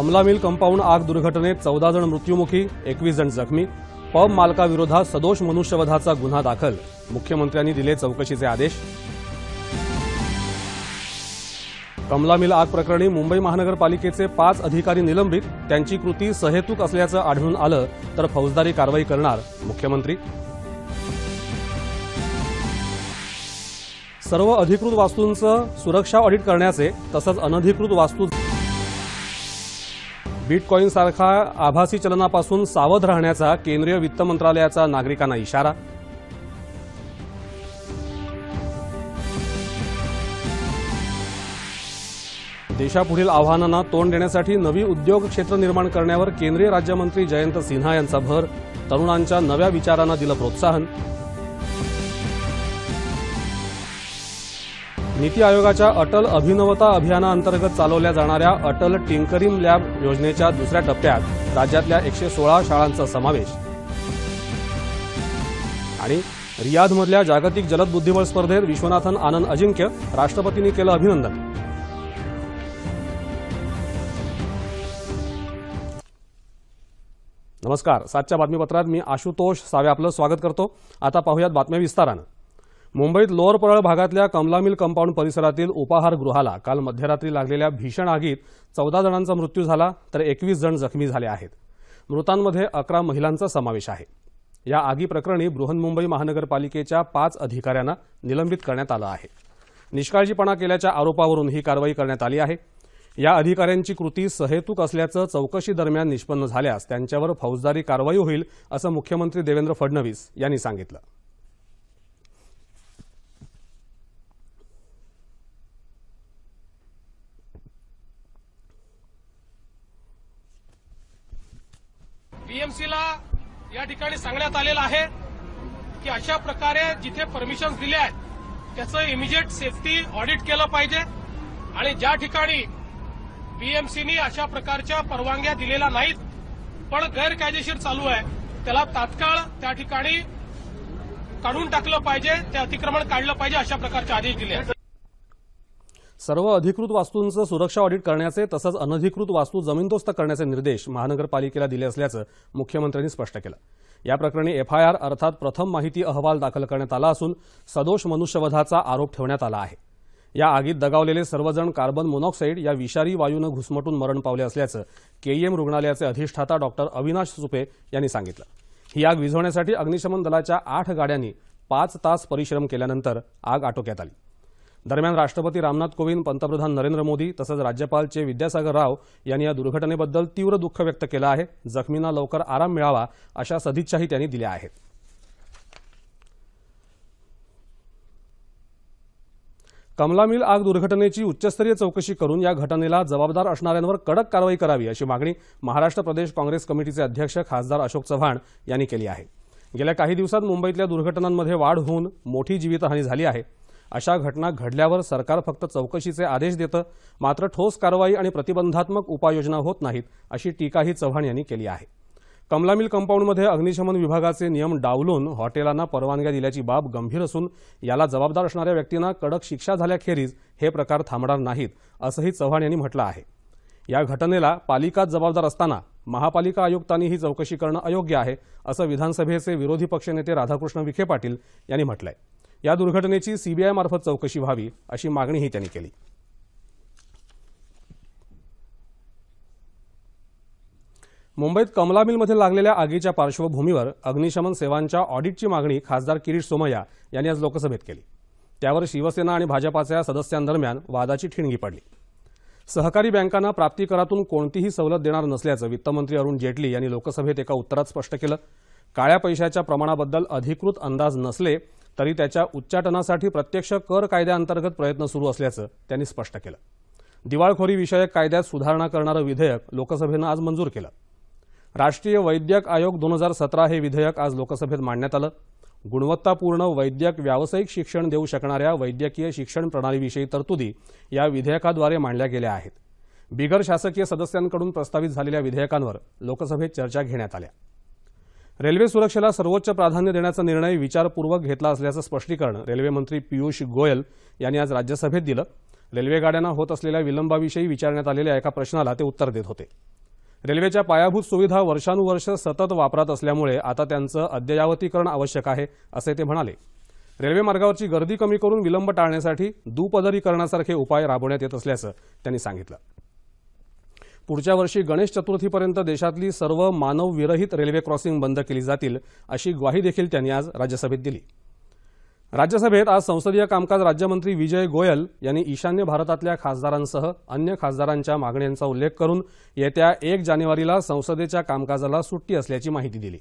Kamala mill compound आग दुर्घटनेत चौदा जण मृत्यूमुखी एकवीस जण जखमी पब मालकाविरोधात सदोष मनुष्यवधाचा गुन्हा दाखल मुख्यमंत्र्यांनी दिले चौकशीचे आदेश कमला मिल आग प्रकरणी मुंबई महानगरपालिकेचे पाच अधिकारी निलंबित त्यांची कृती सहेतूक असल्याचं आढळून आलं तर फौजदारी कारवाई करणार मुख्यमंत्री सर्व अधिकृत वास्तूंचं सुरक्षा ऑडिट करण्याचे तसंच अनधिकृत वास्तू सारखा आभासी चलनापासून सावध राहण्याचा केंद्रीय वित्त मंत्रालयाचा नागरिकांना इशारा देशापुढील आव्हानांना तोंड देण्यासाठी नवी उद्योग क्षेत्र निर्माण करण्यावर केंद्रीय राज्यमंत्री जयंत सिन्हा यांचा भर तरुणांच्या नव्या विचारांना दिलं प्रोत्साहन नीती आयोगाच्या अटल अभिनवता अभियानाअंतर्गत चालवल्या जाणाऱ्या अटल टिंकरिंग लॅब योजनेच्या दुसऱ्या टप्प्यात राज्यातल्या एकशे सोळा शाळांचा समावेश आणि रियादमधल्या जागतिक जलद बुद्धिबळ स्पर्धेत विश्वनाथन आनंद अजिंक्य राष्ट्रपतींनी केलं अभिनंदन नमस्कार सातच्या बातमीपत्रात मी आशुतोष सावे आपलं स्वागत करतो आता पाहूयात बातम्या विस्तारानं मुंबईत लोअर परळ भागातल्या कमला मिल कंपाऊंड परिसरातील उपाहारगृहाला काल मध्यरात्री लागलेल्या भीषण आगीत चौदा जणांचा मृत्यू झाला तर एकवीस जण जखमी झाले आहेत मृतांमध्ये अकरा महिलांचा समावेश आहे या आगी प्रकरणी बृहन्मुंबई महानगरपालिकेच्या पाच अधिकाऱ्यांना निलंबित करण्यात आलं आहे निष्काळजीपणा केल्याच्या आरोपावरून ही कारवाई करण्यात आली आहे या अधिकाऱ्यांची कृती सहेतूक असल्याचं चौकशी दरम्यान निष्पन्न झाल्यास त्यांच्यावर फौजदारी कारवाई होईल असं मुख्यमंत्री देवेंद्र फडणवीस यांनी सांगितलं बीएमसीला या ठिकाणी सांगण्यात आलेलं आहे की अशा प्रकारे जिथे परमिशन्स दिले आहेत त्याचं इमिजिएट सेफ्टी ऑडिट केलं पाहिजे आणि ज्या ठिकाणी बीएमसीनी अशा प्रकारच्या परवानग्या दिलेल्या नाहीत पण गैरकायदेशीर चालू आहे त्याला तात्काळ त्या ठिकाणी काढून टाकलं पाहिजे ते अतिक्रमण काढलं पाहिजे अशा प्रकारचे आदेश दिले आहेत सर्व अधिकृत वास्तूंचं सुरक्षा ऑडिट करण्याचे तसंच अनधिकृत वास्तू जमीनदोस्त करण्याचे निर्देश महानगरपालिकेला दिले असल्याचं मुख्यमंत्र्यांनी स्पष्ट केलं या प्रकरणी एफआयआर अर्थात प्रथम माहिती अहवाल दाखल करण्यात आला असून सदोष मनुष्यवधाचा आरोप ठेवण्यात आला आहे या आगीत दगावलेले सर्वजण कार्बन मोनॉक्साईड या विषारी वायूनं घुसमटून मरण पावले असल्याचं केईएम रुग्णालयाचे अधिष्ठाता डॉक्टर अविनाश सुपे यांनी सांगितलं ही आग विझवण्यासाठी अग्निशमन दलाच्या आठ गाड्यांनी पाच तास परिश्रम केल्यानंतर आग आटोक्यात आली दरम्यान राष्ट्रपती रामनाथ कोविंद पंतप्रधान नरेंद्र मोदी तसंच राज्यपाल चे विद्यासागर राव यांनी या दुर्घटनेबद्दल तीव्र दुःख व्यक्त केलं आहे जखमींना लवकर आराम मिळावा अशा सदिच्छाही त्यांनी दिल्या आहेत कमला मिल आग दुर्घटनेची उच्चस्तरीय चौकशी करून या घटनेला जबाबदार असणाऱ्यांवर कडक कारवाई करावी अशी मागणी महाराष्ट्र प्रदेश काँग्रेस कमिटीचे अध्यक्ष खासदार अशोक चव्हाण यांनी केली आहे गेल्या काही दिवसात मुंबईतल्या दुर्घटनांमध्ये वाढ होऊन मोठी जीवितहानी झाली आहे अशा घटना घडल्यावर सरकार फक्त चौकशीचे आदेश देतं मात्र ठोस कारवाई आणि प्रतिबंधात्मक उपाययोजना होत नाहीत अशी टीकाही चव्हाण यांनी केली आहे कमला मिल कंपाऊंडमध्ये अग्निशमन विभागाचे नियम डावलून हॉटेलांना परवानग्या दिल्याची बाब गंभीर असून याला जबाबदार असणाऱ्या व्यक्तींना कडक शिक्षा झाल्याखेरीज हे प्रकार थांबणार नाहीत असंही चव्हाण यांनी म्हटलं आहे या घटनेला पालिकाच जबाबदार असताना महापालिका आयुक्तांनी ही चौकशी करणं अयोग्य आहे असं विधानसभेचे विरोधी पक्षनेते राधाकृष्ण विखे पाटील यांनी म्हटलं आहे या दुर्घटनेची सीबीआयमार्फत चौकशी व्हावी अशी मागणीही त्यांनी केली मुंबईत कमला मिलमध्ये लागलेल्या आगीच्या पार्श्वभूमीवर अग्निशमन सेवांच्या ऑडिटची मागणी खासदार किरीट सोमय्या यांनी आज लोकसभेत केली त्यावर शिवसेना आणि भाजपाच्या सदस्यांदरम्यान वादाची ठिणगी पडली सहकारी बँकांना प्राप्ती करातून कोणतीही सवलत देणार नसल्याचं वित्तमंत्री अरुण जेटली यांनी लोकसभेत एका उत्तरात स्पष्ट केलं काळ्या पैशाच्या प्रमाणाबद्दल अधिकृत अंदाज नसले तरी त्याच्या उच्चाटनासाठी प्रत्यक्ष कर कायद्याअंतर्गत प्रयत्न सुरू असल्याचं त्यांनी स्पष्ट केलं दिवाळखोरी विषयक कायद्यात सुधारणा करणारं विधेयक लोकसभेनं आज मंजूर केलं राष्ट्रीय वैद्यक आयोग दोन हजार सतरा हे विधेयक आज लोकसभेत मांडण्यात आलं गुणवत्तापूर्ण वैद्यक व्यावसायिक शिक्षण देऊ शकणाऱ्या वैद्यकीय शिक्षण प्रणालीविषयी तरतुदी या विधेयकाद्वारे मांडल्या गेल्या आहेत बिगर शासकीय सदस्यांकडून प्रस्तावित झालेल्या विधेयकांवर लोकसभेत चर्चा घेण्यात आल्या रेल्वे सुरक्षेला सर्वोच्च प्राधान्य देण्याचा निर्णय विचारपूर्वक घेतला असल्याचं स्पष्टीकरण रेल्वेमंत्री पियुष गोयल यांनी आज राज्यसभेत दिलं रेल्वे गाड्यांना होत असलेल्या विलंबाविषयी विचारण्यात आलेल्या एका प्रश्नाला ते उत्तर देत होते रेल्वेच्या पायाभूत सुविधा वर्षानुवर्ष सतत वापरात असल्यामुळे आता त्यांचं अद्ययावतीकरण आवश्यक आहे असे ते म्हणाले रेल्वे मार्गावरची गर्दी कमी करून विलंब टाळण्यासाठी दुपदरीकरणासारखे उपाय राबवण्यात येत असल्याचं त्यांनी सांगितलं पुढच्या वर्षी गणेश चतुर्थीपर्यंत देशातली सर्व मानवविरहित रेल्वे क्रॉसिंग बंद केली जातील अशी ग्वाही देखील त्यांनी आज राज्यसभेत दिली राज्यसभेत आज संसदीय कामकाज राज्यमंत्री विजय गोयल यांनी ईशान्य भारतातल्या खासदारांसह अन्य खासदारांच्या मागण्यांचा उल्लेख करून येत्या एक जानेवारीला संसदेच्या कामकाजाला सुट्टी असल्याची माहिती दिली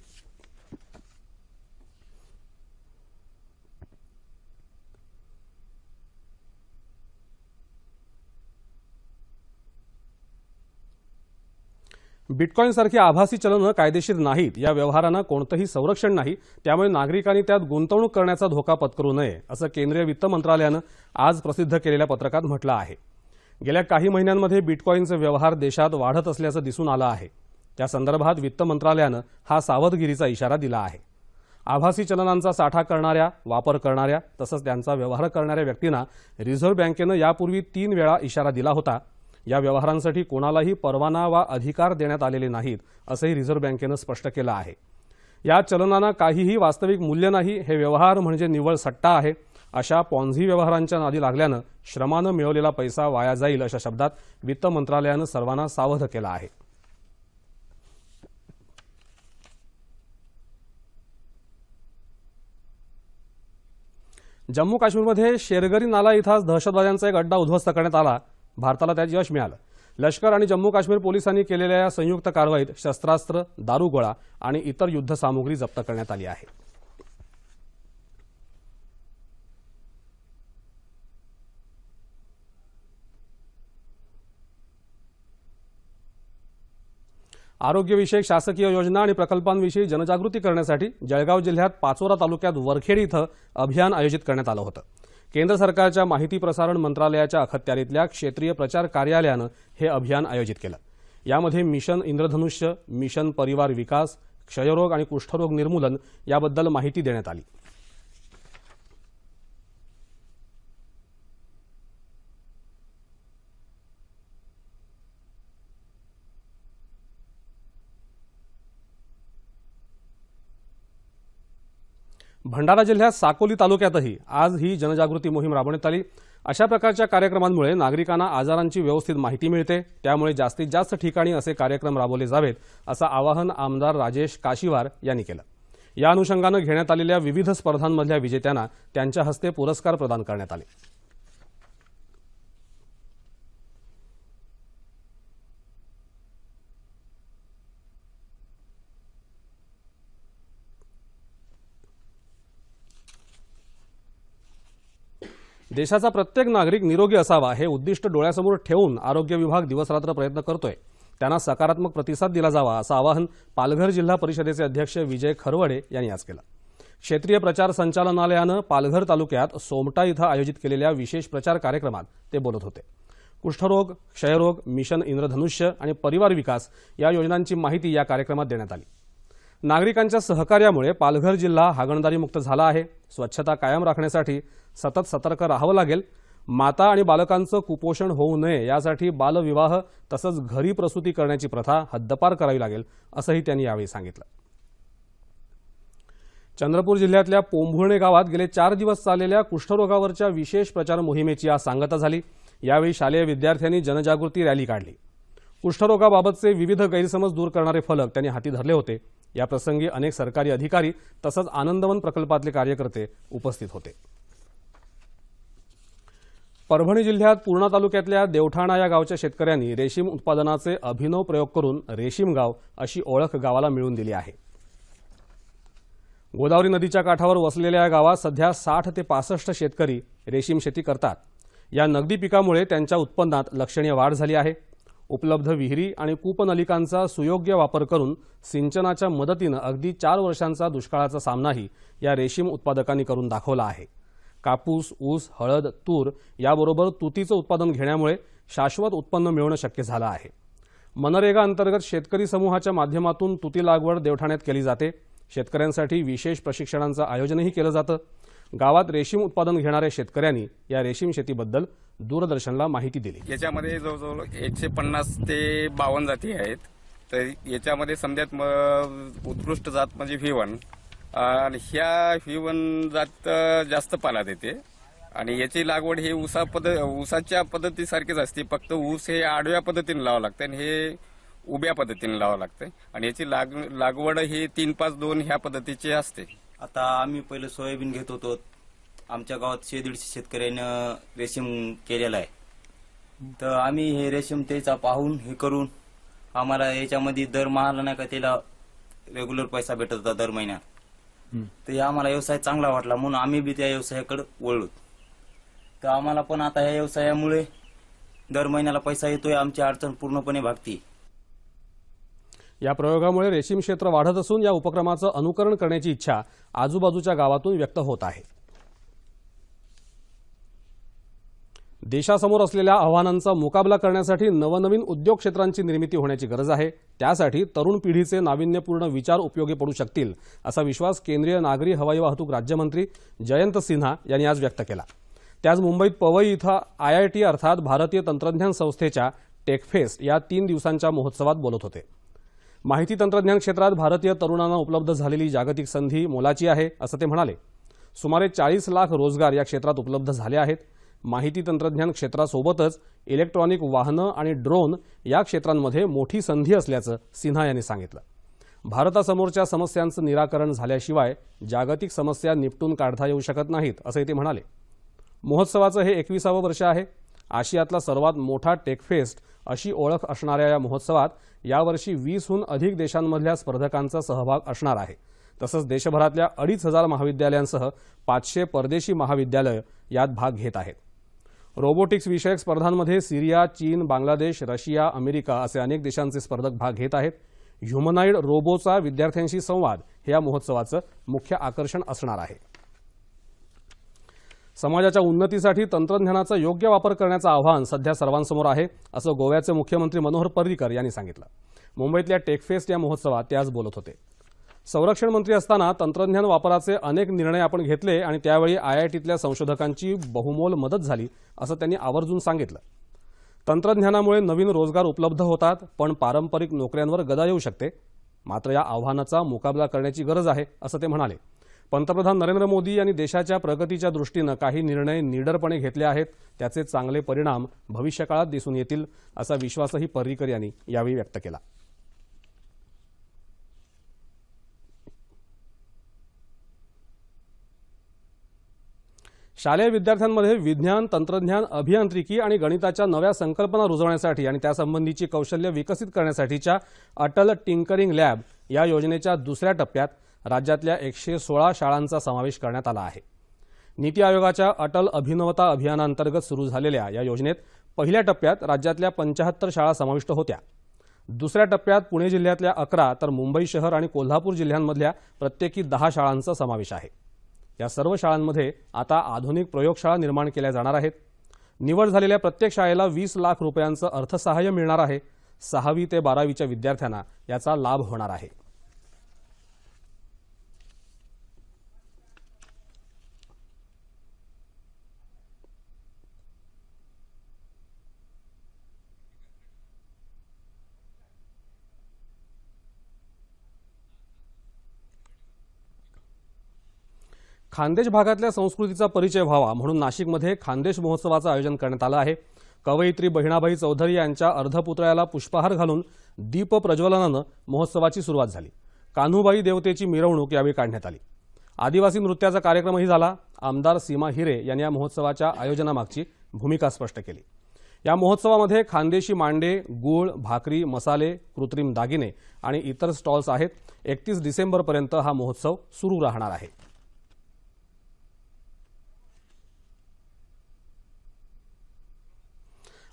बिटकॉईनसारखी आभासी चलनं कायदेशीर नाहीत या व्यवहारांना कोणतंही संरक्षण नाही त्यामुळे नागरिकांनी त्यात गुंतवणूक करण्याचा धोका पत्करू नये असं केंद्रीय वित्त मंत्रालयानं आज प्रसिद्ध केलेल्या पत्रकात म्हटलं आहे गेल्या काही महिन्यांमध्ये बिटकॉईनचे व्यवहार देशात वाढत असल्याचं दिसून आलं आहे त्या संदर्भात वित्त मंत्रालयानं हा सावधगिरीचा इशारा दिला आहे आभासी चलनांचा साठा करणाऱ्या वापर करणाऱ्या तसंच त्यांचा व्यवहार करणाऱ्या व्यक्तींना रिझर्व्ह बँकेनं यापूर्वी तीन वेळा इशारा दिला होता या व्यवहारांसाठी कोणालाही परवाना वा अधिकार देण्यात आलेले नाहीत असंही रिझर्व्ह बँकेनं स्पष्ट केलं आहे या चलनांना काहीही वास्तविक मूल्य नाही हे व्यवहार म्हणजे निव्वळ सट्टा आहे अशा पॉन्झी व्यवहारांच्या नादी लागल्यानं श्रमानं मिळवलेला पैसा वाया जाईल अशा शब्दात वित्त मंत्रालयानं सर्वांना सावध केलं आहे जम्मू काश्मीरमध्ये शेरगरी नाला इथं दहशतवाद्यांचा एक अड्डा उद्ध्वस्त करण्यात आला भारताला त्यात यश मिळालं लष्कर आणि जम्मू काश्मीर पोलिसांनी केलेल्या या संयुक्त कारवाईत शस्त्रास्त्र दारुगोळा आणि इतर युद्धसामुग्री जप्त करण्यात आली आहे आरोग्यविषयक शासकीय योजना आणि प्रकल्पांविषयी जनजागृती करण्यासाठी जळगाव जिल्ह्यात पाचोरा तालुक्यात वरखेडी इथं अभियान आयोजित करण्यात आलं होतं केंद्र सरकारच्या माहिती प्रसारण मंत्रालयाच्या अखत्यारीतल्या क्षेत्रीय प्रचार कार्यालयानं हे अभियान आयोजित केलं यामध्ये मिशन इंद्रधनुष्य मिशन परिवार विकास क्षयरोग आणि कुष्ठरोग निर्मूलन याबद्दल माहिती देण्यात आली भंडारा जिल्ह्यात साकोली तालुक्यातही आज ही जनजागृती मोहीम राबवण्यात आली अशा प्रकारच्या कार्यक्रमांमुळे नागरिकांना आजारांची व्यवस्थित माहिती मिळते त्यामुळे जास्तीत जास्त ठिकाणी असे कार्यक्रम राबवले जावेत असं आवाहन आमदार राजेश काशीवार यांनी केलं या अनुषंगानं घेण्यात आलेल्या विविध स्पर्धांमधल्या विजेत्यांना त्यांच्या हस्ते पुरस्कार प्रदान करण्यात आले देशाचा प्रत्येक नागरिक निरोगी असावा हे उद्दिष्ट डोळ्यासमोर ठेवून आरोग्य विभाग दिवसरात्र प्रयत्न करतोय त्यांना सकारात्मक प्रतिसाद दिला जावा असं आवाहन पालघर जिल्हा परिषदेचे अध्यक्ष विजय खरवडे यांनी आज केलं क्षेत्रीय प्रचार संचालनालयानं पालघर तालुक्यात सोमटा इथं आयोजित केलेल्या विशेष प्रचार कार्यक्रमात ते बोलत होते कुष्ठरोग क्षयरोग मिशन इंद्रधनुष्य आणि परिवार विकास या योजनांची माहिती या कार्यक्रमात देण्यात आली नागरिकांच्या सहकार्यामुळे पालघर जिल्हा हागणदारीमुक्त झाला आहे स्वच्छता कायम राखण्यासाठी सतत सतर्क राहावं लागेल माता आणि बालकांचं कुपोषण होऊ नये यासाठी बालविवाह तसंच घरी प्रसूती करण्याची प्रथा हद्दपार करावी लागेल असंही त्यांनी यावेळी सांगितलं चंद्रपूर जिल्ह्यातल्या पोंभुर्णे गावात गेले चार दिवस चाललेल्या कुष्ठरोगावरच्या विशेष प्रचार मोहिमेची आज सांगता झाली यावेळी शालेय विद्यार्थ्यांनी जनजागृती रॅली काढली कुष्ठरोगाबाबतचे विविध गैरसमज दूर करणारे फलक त्यांनी हाती धरले होते याप्रसंगी अनेक सरकारी अधिकारी तसंच आनंदवन प्रकल्पातले कार्यकर्ते उपस्थित होते परभणी जिल्ह्यात पूर्णा तालुक्यातल्या देवठाणा या गावच्या शेतकऱ्यांनी रेशीम उत्पादनाचे अभिनव प्रयोग करून रेशीम गाव अशी ओळख गावाला मिळून दिली आहे गोदावरी नदीच्या काठावर वसलेल्या या गावात सध्या साठ ते पासष्ट शेतकरी रेशीम शेती करतात या नगदी पिकामुळे त्यांच्या उत्पन्नात लक्षणीय वाढ झाली आहे उपलब्ध विहिरी आणि कूपनलिकांचा सुयोग्य वापर करून सिंचनाच्या मदतीनं अगदी चार वर्षांचा दुष्काळाचा सामनाही या रेशीम उत्पादकांनी करून दाखवला आहे कापूस ऊस हळद तूर याबरोबर तुतीचं उत्पादन घेण्यामुळे शाश्वत उत्पन्न मिळवणं शक्य झालं आहे मनरेगा अंतर्गत शेतकरी समूहाच्या माध्यमातून तुती लागवड देवठाण्यात केली जाते शेतकऱ्यांसाठी विशेष प्रशिक्षणांचं आयोजनही केलं जातं गावात रेशीम उत्पादन घेणाऱ्या शेतकऱ्यांनी या रेशीम शेतीबद्दल दूरदर्शनला माहिती दिली याच्यामध्ये जवळजवळ एकशे पन्नास ते बावन्न जाती आहेत तर याच्यामध्ये समजात उत्कृष्ट जात म्हणजे व्हिवन आणि ह्या व्हिवन जात जास्त पाला देते आणि याची लागवड हे ऊसा पद ऊसाच्या पद्धतीसारखीच असते फक्त ऊस हे आडव्या पद्धतीने लावावं लागतं आणि हे उभ्या पद्धतीने लावावं लागतं आणि याची लाग लागवड ही तीन पाच दोन ह्या पद्धतीची असते आता आम्ही पहिले सोयाबीन घेत होतो आमच्या गावात शे दीडशे शेतकऱ्यानं रेशीम केलेला आहे तर आम्ही हे रेशीम त्याचा पाहून हे करून आम्हाला याच्यामध्ये दर महाला नाही का त्याला रेग्युलर पैसा भेटत होता दर महिन्यात तर हे आम्हाला व्यवसाय चांगला वाटला म्हणून आम्ही बी त्या व्यवसायाकडे वळलो तर आम्हाला पण आता या व्यवसायामुळे दर महिन्याला पैसा येतोय आमची अडचण पूर्णपणे भागती या प्रयोगामुळे रेशीम क्षेत्र वाढत असून या उपक्रमाचं अनुकरण करण्याची इच्छा आजूबाजूच्या गावातून व्यक्त होत आहे देशासमोर असलेल्या आव्हानांचा मुकाबला करण्यासाठी नवनवीन उद्योग क्षेत्रांची निर्मिती होण्याची गरज आहे त्यासाठी तरुण पिढीचे नाविन्यपूर्ण विचार उपयोगी पडू शकतील असा विश्वास केंद्रीय नागरी हवाई वाहतूक राज्यमंत्री जयंत सिन्हा यांनी आज व्यक्त केला ते आज मुंबईत पवई इथं आयआयटी अर्थात भारतीय तंत्रज्ञान संस्थेच्या टेकफेस्ट या तीन दिवसांच्या महोत्सवात बोलत होते माहिती तंत्रज्ञान क्षेत्रात भारतीय तरुणांना उपलब्ध झालेली जागतिक संधी मोलाची आहे असं ते म्हणाले सुमारे चाळीस लाख रोजगार या क्षेत्रात उपलब्ध झाले आहेत माहिती तंत्रज्ञान क्षेत्रासोबतच इलेक्ट्रॉनिक वाहनं आणि ड्रोन या क्षेत्रांमध्ये मोठी संधी असल्याचं सिन्हा यांनी सांगितलं भारतासमोरच्या समस्यांचं निराकरण झाल्याशिवाय जागतिक समस्या निपटून काढता येऊ शकत नाहीत असंही ते म्हणाले महोत्सवाचं हे एकविसावं वर्ष आहे आशियातला सर्वात मोठा टेकफेस्ट अशी ओळख असणाऱ्या या महोत्सवात यावर्षी वीसहून अधिक देशांमधल्या स्पर्धकांचा सहभाग असणार आहे तसंच देशभरातल्या अडीच हजार महाविद्यालयांसह पाचशे परदेशी महाविद्यालयं यात भाग घेत आहेत रोबोटिक्स विषयक स्पर्धांमध्ये सिरिया चीन बांगलादेश रशिया अमेरिका असे अनेक देशांचे स्पर्धक भाग घेत आहेत ह्युमनाईड रोबोचा विद्यार्थ्यांशी संवाद हे या महोत्सवाचं मुख्य आकर्षण असणार आहे समाजाच्या उन्नतीसाठी तंत्रज्ञानाचा योग्य वापर करण्याचं आव्हान सध्या सर्वांसमोर आहे असं गोव्याचे मुख्यमंत्री मनोहर पर्रिकर यांनी सांगितलं मुंबईतल्या टेकफेस्ट या महोत्सवात ते आज बोलत होते संरक्षण मंत्री असताना तंत्रज्ञान वापराचे अनेक निर्णय आपण घेतले आणि त्यावेळी टीतल्या संशोधकांची बहुमोल मदत झाली असं त्यांनी आवर्जून सांगितलं तंत्रज्ञानामुळे नवीन रोजगार उपलब्ध होतात पण पारंपरिक नोकऱ्यांवर गदा येऊ शकते मात्र या आव्हानाचा मुकाबला करण्याची गरज आहे असं ते म्हणाले पंतप्रधान नरेंद्र मोदी यांनी देशाच्या प्रगतीच्या दृष्टीनं काही निर्णय निडरपणे घेतले आहेत त्याचे चांगले परिणाम भविष्यकाळात दिसून येतील असा विश्वासही पर्रिकर यांनी यावेळी व्यक्त केला शालेय विद्यार्थ्यांमध्ये विज्ञान तंत्रज्ञान अभियांत्रिकी आणि गणिताच्या नव्या संकल्पना रुजवण्यासाठी आणि त्यासंबंधीची कौशल्य विकसित करण्यासाठीच्या अटल टिंकरिंग लॅब या योजनेच्या दुसऱ्या टप्प्यात राज्यातल्या एकशे सोळा शाळांचा समावेश करण्यात आला आहे नीती आयोगाच्या अटल अभिनवता अभियानांतर्गत सुरू झालेल्या या योजनेत पहिल्या टप्प्यात राज्यातल्या पंचाहत्तर शाळा समाविष्ट होत्या दुसऱ्या टप्प्यात पुणे जिल्ह्यातल्या अकरा तर मुंबई शहर आणि कोल्हापूर जिल्ह्यांमधल्या प्रत्येकी दहा शाळांचा समावेश आहे या सर्व शाळांमध्ये आता आधुनिक प्रयोगशाळा निर्माण केल्या जाणार आहेत निवड झालेल्या प्रत्येक शाळेला वीस लाख रुपयांचं अर्थसहाय्य मिळणार आहे सहावी ते बारावीच्या विद्यार्थ्यांना याचा लाभ होणार आहे खानदेश भागातल्या संस्कृतीचा परिचय व्हावा म्हणून नाशिकमध्ये खानदेश महोत्सवाचं आयोजन करण्यात आलं आहे कवयित्री बहिणाबाई चौधरी यांच्या अर्धपुतळ्याला पुष्पहार घालून दीप प्रज्वलनानं महोत्सवाची सुरुवात झाली कान्हूबाई देवतेची मिरवणूक यावेळी काढण्यात आली आदिवासी नृत्याचा कार्यक्रमही झाला आमदार सीमा हिरे यांनी या महोत्सवाच्या आयोजनामागची भूमिका स्पष्ट केली या महोत्सवामध्ये खानदेशी मांडे गुळ भाकरी मसाले कृत्रिम दागिने आणि इतर स्टॉल्स आहेत एकतीस डिसेंबरपर्यंत हा महोत्सव सुरू राहणार आहे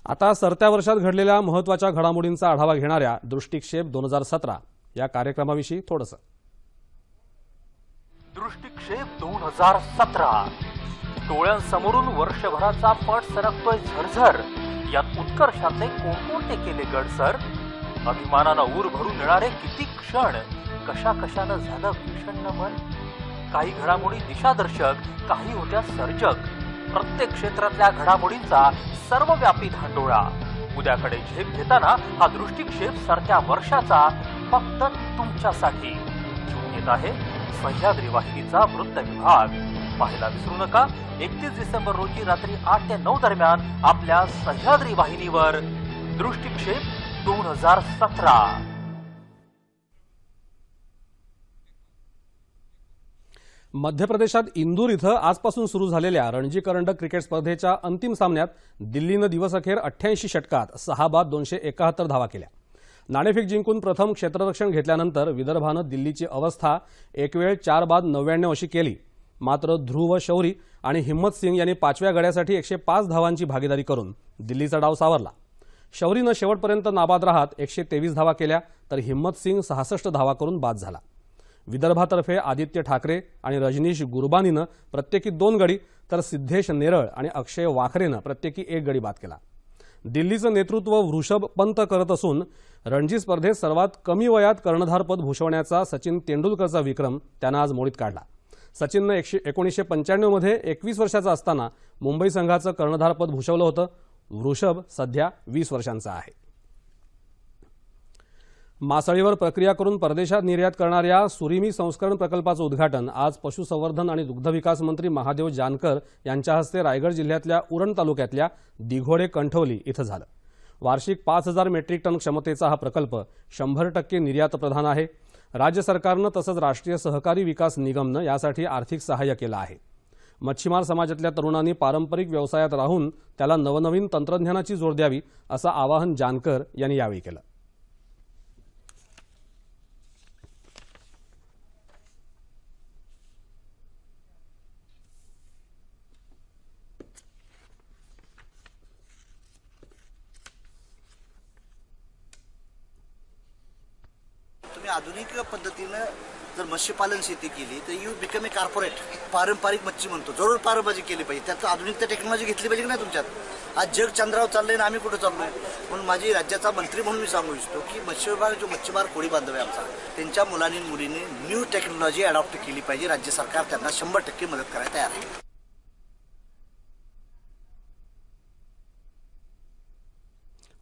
आता सरत्या वर्षात घडलेल्या महत्वाच्या घडामोडींचा आढावा घेणाऱ्या दृष्टिक्षेप दोन हजार सतरा या कार्यक्रमाविषयी थोडस दृष्टिक्षेप दोन हजार सतरा डोळ्यांसमोरून वर्षभराचा पट सरकतोय झरझर यात उत्कर्षाचे कोणकोणते केले गडसर अभिमानानं ऊर भरून येणारे किती क्षण कशा कशानं झालं भीषण मन काही घडामोडी दिशादर्शक काही होत्या सर्जक प्रत्येक क्षेत्रातल्या घडामोडींचा सर्वव्यापी धांडोळा उद्याकडे झेप घेताना हा दृष्टिक्षेप सारख्या वर्षाचा फक्त तुमच्यासाठी घेऊन येत आहे सह्याद्री वाहिनीचा वृत्त विभाग पाहायला विसरू नका एकतीस डिसेंबर रोजी रात्री आठ ते नऊ दरम्यान आपल्या सह्याद्री वाहिनीवर दृष्टिक्षेप दोन हजार सतरा मध्य प्रदेशात इंदूर इथं आजपासून सुरू झालेल्या रणजी करंडक क्रिकेट स्पर्धेच्या अंतिम सामन्यात दिल्लीनं दिवसअखेर अठ्ठ्याऐंशी षटकात सहा बाद दोनशे एकाहत्तर धावा केल्या नाणेफेक जिंकून प्रथम क्षेत्ररक्षण घेतल्यानंतर विदर्भानं दिल्लीची अवस्था एक वेळ चार बाद नव्याण्णव अशी केली मात्र ध्रुव शौरी आणि हिम्मत सिंग यांनी पाचव्या गड्यासाठी एकशे पाच धावांची भागीदारी करून दिल्लीचा डाव सावरला शौरीनं शेवटपर्यंत नाबाद राहत एकशे तेवीस धावा केल्या तर हिम्मत सिंग सहासष्ट धावा करून बाद झाला विदर्भातर्फे आदित्य ठाकरे आणि रजनीश गुरबानीनं प्रत्येकी दोन गडी तर सिद्धेश नेरळ आणि अक्षय वाखरेनं प्रत्येकी एक गडी बाद केला दिल्लीचं नेतृत्व वृषभ पंत करत असून रणजी स्पर्धेत सर्वात कमी वयात कर्णधारपद भूषवण्याचा सचिन तेंडुलकरचा विक्रम त्यानं आज मोडीत काढला सचिननं एकशे एकोणीसशे पंच्याण्णवमध्ये एकवीस वर्षाचा असताना मुंबई संघाचं कर्णधारपद भूषवलं होतं वृषभ सध्या वीस वर्षांचा आहे मासळीवर प्रक्रिया करून परदेशात निर्यात करणाऱ्या सुरिमी संस्करण प्रकल्पाचं उद्घाटन आज पशुसंवर्धन आणि दुग्धविकास मंत्री महादेव जानकर यांच्या हस्ते रायगड जिल्ह्यातल्या उरण तालुक्यातल्या दिघोडे कंठवली इथं झालं वार्षिक पाच हजार मेट्रिक टन क्षमतेचा हा प्रकल्प शंभर टक्के निर्यातप्रधान आहे राज्य सरकारनं तसंच राष्ट्रीय सहकारी विकास निगमनं यासाठी आर्थिक सहाय्य केलं आहे मच्छीमार समाजातल्या तरुणांनी पारंपरिक व्यवसायात राहून त्याला नवनवीन तंत्रज्ञानाची जोड द्यावी असं आवाहन जानकर यांनी यावेळी केलं आधुनिक पद्धतीनं जर मत्स्यपालन शेती केली तर यू बिकम ए कार्पोरेट पारंपरिक मच्छी म्हणतो जरूर पारंपरिक केली पाहिजे त्यात आधुनिकता टेक्नॉलॉजी घेतली पाहिजे की नाही तुमच्यात आज जग चंद्रावर चाललं आहे ना आम्ही कुठं चाललो आहे म्हणून माझी राज्याचा मंत्री म्हणून मी सांगू इच्छितो की मत्स्य विभाग जो मच्छीमार कोळी बांधव आहे आमचा त्यांच्या मुलांनी मुलीने न्यू टेक्नॉलॉजी अडॉप्ट केली पाहिजे राज्य सरकार त्यांना शंभर टक्के मदत करायला तयार आहे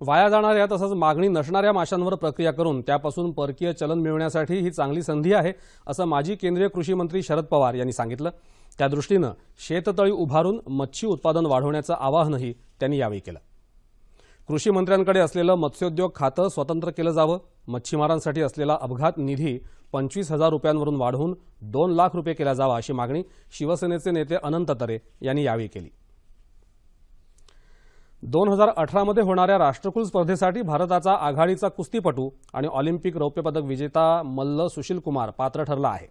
वाया जाणाऱ्या तसंच मागणी नसणाऱ्या माशांवर प्रक्रिया करून त्यापासून परकीय चलन मिळवण्यासाठी ही चांगली संधी आहे असं माजी केंद्रीय कृषी मंत्री शरद पवार यांनी सांगितलं त्यादृष्टीनं शेततळी उभारून मच्छी उत्पादन वाढवण्याचं आवाहनही त्यांनी यावेळी केलं कृषी मंत्र्यांकडे असलेलं मत्स्योद्योग खातं स्वतंत्र केलं जावं मच्छीमारांसाठी असलेला अपघात निधी पंचवीस हजार रुपयांवरून वाढवून दोन लाख रुपये केला जावा अशी मागणी शिवसेनेचे नेते अनंत तरे यांनी यावेळी केली दोन हजार अठरामध्ये होणाऱ्या राष्ट्रकुल स्पर्धेसाठी भारताचा आघाडीचा कुस्तीपटू आणि ऑलिम्पिक रौप्यपदक विजेता मल्ल सुशील कुमार पात्र ठरला आहे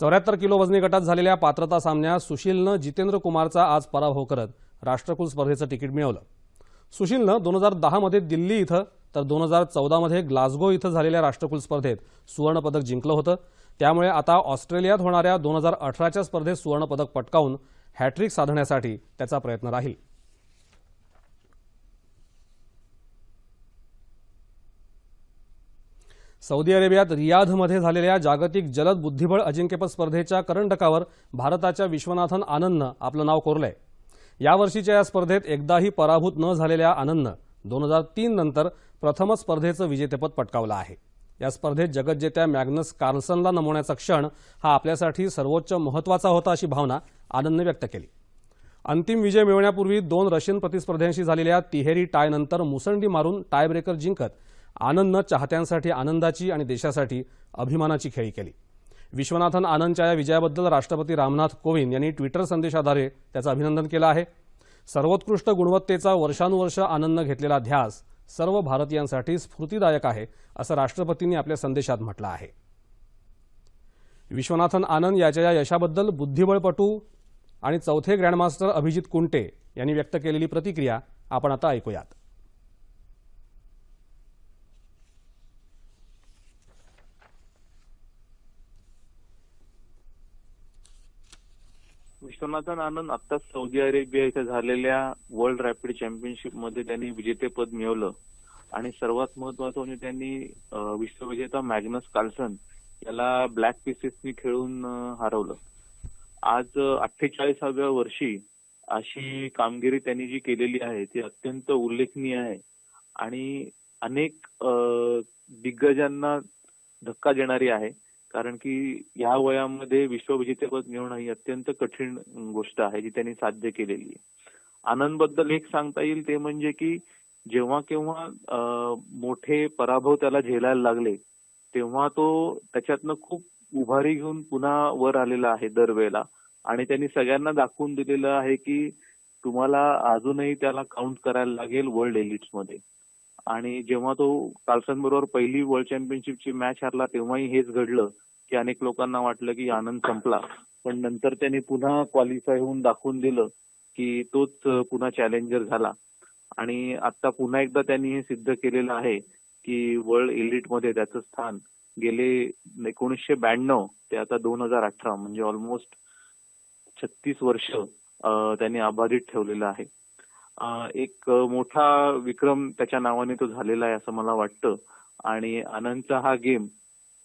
चौऱ्याहत्तर किलो वजनी गटात झालेल्या पात्रता सामन्यात सुशीलनं जितेंद्र कुमारचा आज पराभव करत राष्ट्रकुल स्पर्धेचं तिकीट मिळवलं सुशीलनं दोन हजार दहामध्ये दिल्ली इथं तर दोन हजार चौदामध्ये ग्लासगो इथं झालेल्या राष्ट्रकुल स्पर्धेत सुवर्णपदक जिंकलं होतं त्यामुळे आता ऑस्ट्रेलियात होणाऱ्या दोन हजार अठराच्या स्पर्धेत सुवर्णपदक पटकावून हॅट्रिक साधण्यासाठी त्याचा प्रयत्न राहील सौदी अरेबियात रियाधमध्ये झालेल्या जागतिक जलद बुद्धिबळ अजिंक्यपद स्पर्धेच्या करंडकावर भारताच्या विश्वनाथन आनंदनं आपलं नाव कोरलंय यावर्षीच्या या स्पर्धेत एकदाही पराभूत न झालेल्या आनंदनं दोन हजार तीन नंतर प्रथमच स्पर्धेचं विजेतेपद पटकावलं आहे या स्पर्धेत जगज्जेत्या मॅग्नस कार्लसनला नमवण्याचा क्षण हा आपल्यासाठी सर्वोच्च महत्त्वाचा होता अशी भावना आनंदनं व्यक्त केली अंतिम विजय मिळवण्यापूर्वी दोन रशियन प्रतिस्पर्ध्यांशी झालेल्या तिहेरी टायनंतर मुसंडी मारून टायब्रेकर जिंकत आनंदनं चाहत्यांसाठी आनंदाची आणि देशासाठी अभिमानाची खेळी केली विश्वनाथन आनंदच्या या विजयाबद्दल राष्ट्रपती रामनाथ कोविंद यांनी ट्विटर संदेशाद्वारे त्याचं अभिनंदन केलं आहे सर्वोत्कृष्ट गुणवत्तेचा वर्षानुवर्ष आनंदनं घेतलेला ध्यास सर्व भारतीयांसाठी स्फूर्तीदायक आहे असं राष्ट्रपतींनी आपल्या संदेशात म्हटलं आहे विश्वनाथन आनंद याच्या या यशाबद्दल बुद्धिबळपटू आणि चौथे ग्रँडमास्टर अभिजित कुंटे यांनी व्यक्त केलेली प्रतिक्रिया आपण आता ऐकूयात विश्वनाथन आनंद आता सौदी अरेबिया इथं झालेल्या वर्ल्ड रॅपिड चॅम्पियनशिप मध्ये त्यांनी विजेतेपद मिळवलं आणि सर्वात महत्वाचं म्हणजे त्यांनी विश्वविजेता मॅग्नस कार्लसन याला ब्लॅक पीसेसनी खेळून हरवलं आज अठ्ठेचाळीसाव्या वर्षी अशी कामगिरी त्यांनी जी केलेली आहे ती अत्यंत उल्लेखनीय आहे आणि अनेक दिग्गजांना धक्का देणारी आहे कारण की ह्या वयामध्ये विश्वविजेतेपद मिळवणं ही अत्यंत कठीण गोष्ट आहे जी त्यांनी साध्य केलेली आहे आनंद बद्दल एक सांगता येईल ते म्हणजे की जेव्हा केव्हा मोठे पराभव त्याला झेलायला लागले तेव्हा तो त्याच्यातनं खूप उभारी घेऊन पुन्हा वर आलेला आहे दरवेळेला आणि त्यांनी सगळ्यांना दाखवून दिलेलं आहे की तुम्हाला अजूनही त्याला काउंट करायला लागेल वर्ल्ड एलिट्समध्ये मध्ये आणि जेव्हा तो कार्सन बरोबर पहिली वर्ल्ड चॅम्पियनशिपची मॅच हरला तेव्हाही हेच घडलं की अनेक लोकांना वाटलं की आनंद संपला पण नंतर त्याने पुन्हा क्वालिफाय होऊन दाखवून दिलं की तोच पुन्हा चॅलेंजर झाला आणि आता पुन्हा एकदा त्यांनी हे सिद्ध केलेलं आहे की वर्ल्ड एलिटमध्ये त्याचं स्थान गेले एकोणीसशे ब्याण्णव ते आता दोन हजार अठरा म्हणजे ऑलमोस्ट छत्तीस वर्ष त्यांनी अबाधित ठेवलेलं आहे एक मोठा विक्रम त्याच्या नावाने तो झालेला आहे असं मला वाटतं आणि आनंदचा हा गेम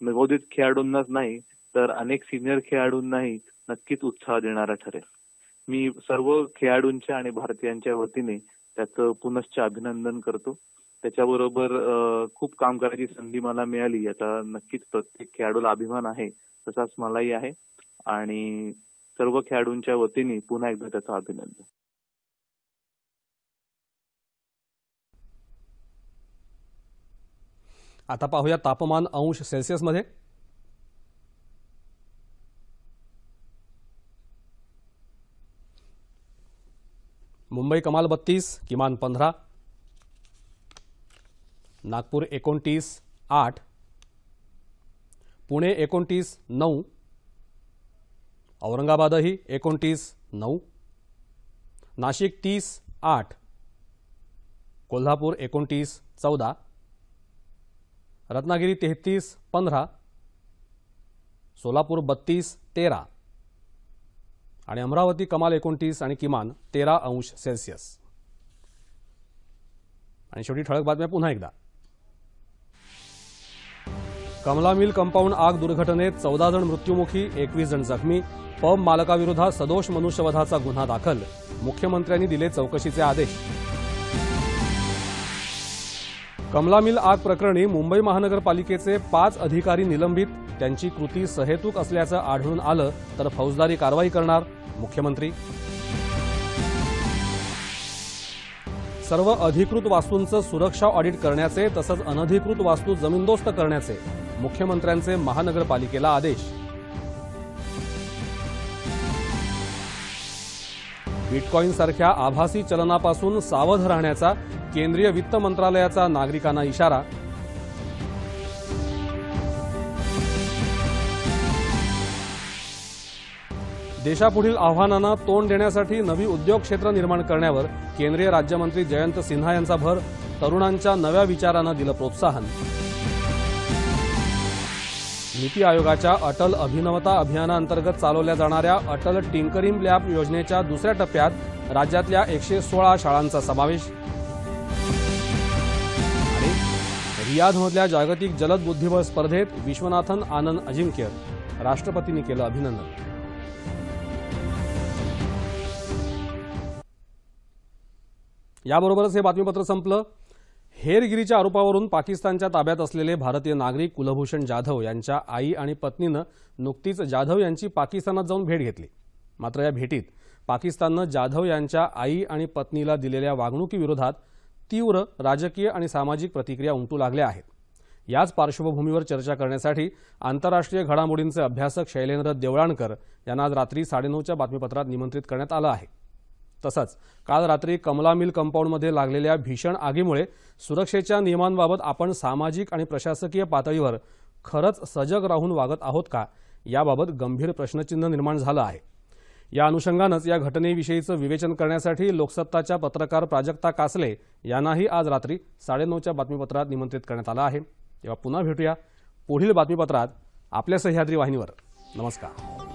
नवोदित खेळाडूंनाच नाही तर अनेक सिनियर खेळाडूंनाही नक्कीच उत्साह देणारा ठरेल मी सर्व खेळाडूंच्या आणि भारतीयांच्या वतीने त्याचं पुनश्च अभिनंदन करतो त्याच्याबरोबर खूप काम करायची संधी मला मिळाली याचा नक्कीच प्रत्येक खेळाडूला अभिमान आहे तसाच मलाही आहे आणि सर्व खेळाडूंच्या वतीने पुन्हा एकदा त्याचं अभिनंदन आता पाहूया तापमान अंश सेल्सिअसमध्ये मुंबई कमाल बत्तीस किमान पंधरा नागपूर एकोणतीस आठ पुणे एकोणतीस नऊ औरंगाबादही एकोणतीस नऊ नाशिक तीस आठ कोल्हापूर एकोणतीस चौदा रत्नागिरी तेहतीस पंधरा सोलापूर बत्तीस तेरा आणि अमरावती कमाल एकोणतीस आणि किमान तेरा अंश सेल्सिअस आणि शेवटी ठळक बातम्या पुन्हा एकदा कमला मिल कंपाऊंड आग दुर्घटनेत चौदा जण मृत्यूमुखी एकवीस जण जखमी पब मालकाविरोधात सदोष मनुष्यवधाचा गुन्हा दाखल मुख्यमंत्र्यांनी दिले चौकशीचे आदेश कमला मिल आग प्रकरणी मुंबई महानगरपालिकेचे पाच अधिकारी निलंबित त्यांची कृती सहेतूक असल्याचं आढळून आलं तर फौजदारी कारवाई करणार मुख्यमंत्री सर्व अधिकृत वास्तूंचं सुरक्षा ऑडिट करण्याचे तसंच अनधिकृत वास्तू जमीनदोस्त करण्याचे मुख्यमंत्र्यांचे महानगरपालिकेला आदेश सारख्या आभासी चलनापासून सावध राहण्याचा केंद्रीय वित्त मंत्रालयाचा नागरिकांना इशारा देशापुढील आव्हानांना तोंड देण्यासाठी नवी उद्योग क्षेत्र निर्माण करण्यावर केंद्रीय राज्यमंत्री जयंत सिन्हा यांचा भर तरुणांच्या नव्या विचारांना दिलं प्रोत्साहन नीती आयोगाच्या अटल अभिनवता अभियानाअंतर्गत चालवल्या जाणाऱ्या अटल टिंकरिंग लॅब योजनेच्या दुसऱ्या टप्प्यात राज्यातल्या एकशे सोळा शाळांचा समावेश रियाधमधल्या जागतिक जलद बुद्धिबळ स्पर्धेत विश्वनाथन आनंद अजिंक्य राष्ट्रपतींनी केलं अभिनंदन याबरोबरच हे बातमीपत्र संपलं हेरगिरीच्या आरोपावरून पाकिस्तानच्या ताब्यात असलेले भारतीय नागरिक कुलभूषण जाधव यांच्या आई आणि पत्नीनं नुकतीच जाधव यांची पाकिस्तानात जाऊन भेट घेतली मात्र या भेटीत पाकिस्ताननं जाधव यांच्या आई आणि पत्नीला दिलेल्या वागणुकीविरोधात तीव्र राजकीय आणि सामाजिक प्रतिक्रिया उमटू लागल्या आहेत याच पार्श्वभूमीवर चर्चा करण्यासाठी आंतरराष्ट्रीय घडामोडींचे अभ्यासक शैलेंद्र देवळाणकर यांना आज रात्री साडेनऊच्या बातमीपत्रात निमंत्रित करण्यात आलं आहे तसंच काल रात्री कमला मिल कंपाऊंडमध्ये लागलेल्या भीषण आगीमुळे सुरक्षेच्या नियमांबाबत आपण सामाजिक आणि प्रशासकीय पातळीवर खरंच सजग राहून वागत आहोत का याबाबत गंभीर प्रश्नचिन्ह निर्माण झालं आहे या अनुषंगानंच या घटनेविषयीचं विवेचन करण्यासाठी लोकसत्ताच्या पत्रकार प्राजक्ता कासले यांनाही आज रात्री साडेनऊच्या बातमीपत्रात निमंत्रित करण्यात आलं आहे तेव्हा पुन्हा भेटूया पुढील बातमीपत्रात आपल्या सह्याद्री वाहिनीवर नमस्कार